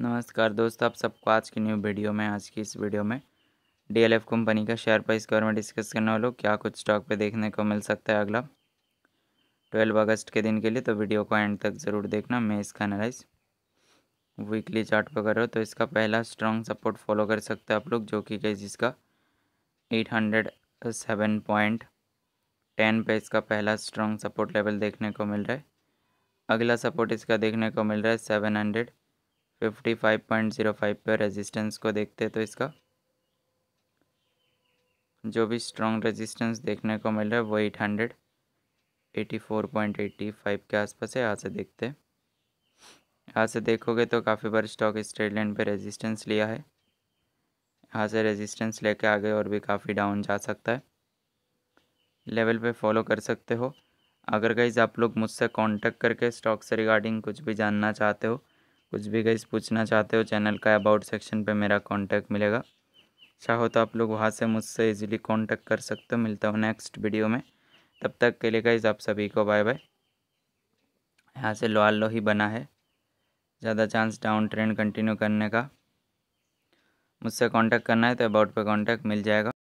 नमस्कार दोस्तों आप सबको आज की न्यू वीडियो में आज की इस वीडियो में डीएलएफ कंपनी का शेयर प्राइस के बारे में डिस्कस करने वालों क्या कुछ स्टॉक पे देखने को मिल सकता है अगला ट्वेल्व अगस्त के दिन के लिए तो वीडियो को एंड तक ज़रूर देखना मैं इसका एनालाइज वीकली चार्ट पर कर रहा हूँ तो इसका पहला स्ट्रॉन्ग सपोर्ट फॉलो कर सकते हैं आप लोग जो कि गई जिसका eight hundred seven point ten पे इसका पहला स्ट्रॉन्ग सपोर्ट लेवल देखने को मिल रहा है अगला सपोर्ट इसका देखने को मिल रहा है seven hundred fifty five point zero five पे रेजिस्टेंस को देखते हैं तो इसका जो भी स्ट्रॉन्ग रेजिस्टेंस देखने को मिल रहा है वो eight hundred eighty four point eighty five के आसपास है यहाँ से देखते हैं यहाँ से देखोगे तो काफ़ी बार स्टॉक स्ट्रेट लाइन पे रेजिस्टेंस लिया है यहाँ से रेजिस्टेंस लेके आगे और भी काफ़ी डाउन जा सकता है लेवल पे फॉलो कर सकते हो अगर गाइज आप लोग मुझसे कांटेक्ट करके स्टॉक से रिगार्डिंग कुछ भी जानना चाहते हो कुछ भी गाइस पूछना चाहते हो चैनल का अबाउट सेक्शन पे मेरा कांटेक्ट मिलेगा चाहो तो आप लोग वहाँ से मुझसे इजीली कांटेक्ट कर सकते हो मिलता हूँ नेक्स्ट वीडियो में तब तक के लिए गाइस आप सभी को बाय बाय यहाँ से लोहार लो ही बना है ज़्यादा चांस डाउन ट्रेंड कंटिन्यू करने का मुझसे कांटेक्ट करना है तो अबाउट पे कांटेक्ट मिल जाएगा